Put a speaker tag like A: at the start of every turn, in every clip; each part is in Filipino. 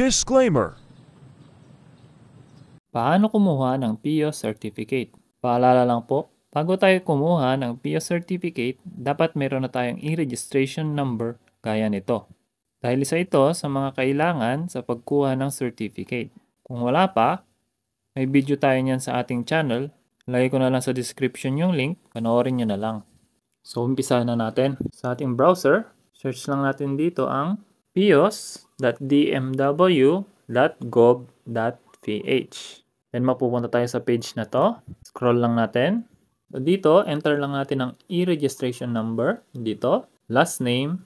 A: Disclaimer Paano kumuha ng PO Certificate? Paalala lang po, bago tayo kumuha ng PO Certificate, dapat meron na tayong e-registration number gaya nito. Dahil sa ito sa mga kailangan sa pagkuha ng certificate. Kung wala pa, may video tayo niyan sa ating channel. Lagay ko na lang sa description yung link, panoorin nyo na lang. So, umpisa na natin. Sa ating browser, search lang natin dito ang pios.dmw.gov.ph Then mapupunta tayo sa page na to. Scroll lang natin. So Dito, enter lang natin ang e-registration number. Dito, last name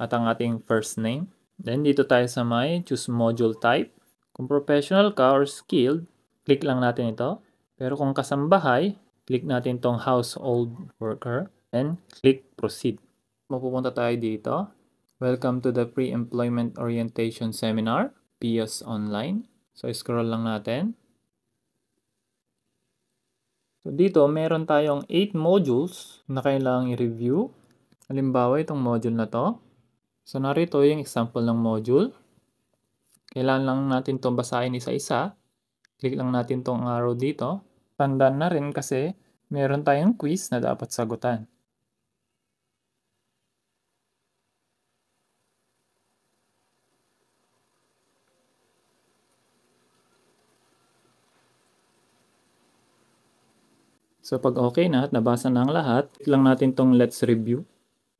A: at ang ating first name. Then dito tayo sa may choose module type. Kung professional ka or skilled, click lang natin ito. Pero kung kasambahay, click natin tong household worker. Then click proceed. Mapupunta tayo dito. Welcome to the Pre-Employment Orientation Seminar, PS Online. So, scroll lang natin. So, dito, meron tayong 8 modules na kailangang i-review. Halimbawa, itong module na to. So, narito yung example ng module. Kailangan lang natin itong basahin isa-isa. Click lang natin itong arrow dito. Tandaan na rin kasi meron tayong quiz na dapat sagutan. So pag okay na at nabasa na ang lahat, click lang natin tong let's review.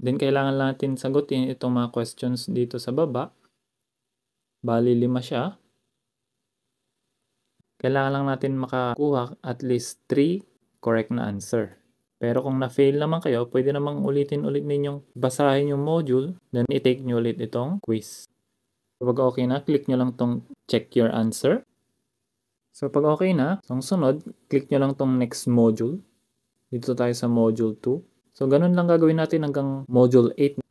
A: Then kailangan natin sagutin itong mga questions dito sa baba. Bali lima siya. Kailangan lang natin makakuha at least 3 correct na answer. Pero kung na-fail naman kayo, pwede namang ulitin ulit ninyong basahin yung module, then i-take nyo ulit itong quiz. Kapag okay na, click nyo lang tong check your answer. So pag okay na, so ang sunod, click nyo lang tong next module. Dito tayo sa module 2. So ganun lang gagawin natin hanggang module 8.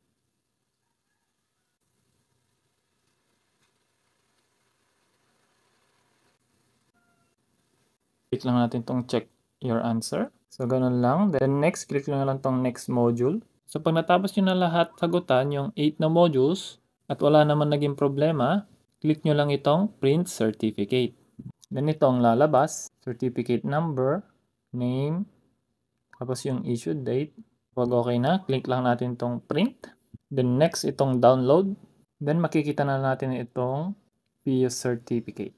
A: Click lang natin tong check your answer. So ganun lang. Then next, click lang lang tong next module. So pag natapos nyo na lahat sagutan yung 8 na modules at wala naman naging problema, click nyo lang itong print certificate. Then ito ang lalabas, certificate number, name, tapos yung issue date. Pag okay na, click lang natin itong print. Then next, itong download. Then makikita na natin itong PO certificate.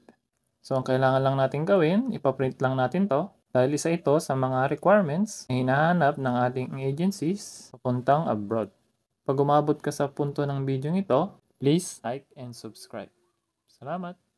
A: So ang kailangan lang natin gawin, ipaprint lang natin to. Dahil isa ito sa mga requirements na hinahanap ng ating agencies papuntang abroad. Pag umabot ka sa punto ng video ito, please like and subscribe. Salamat!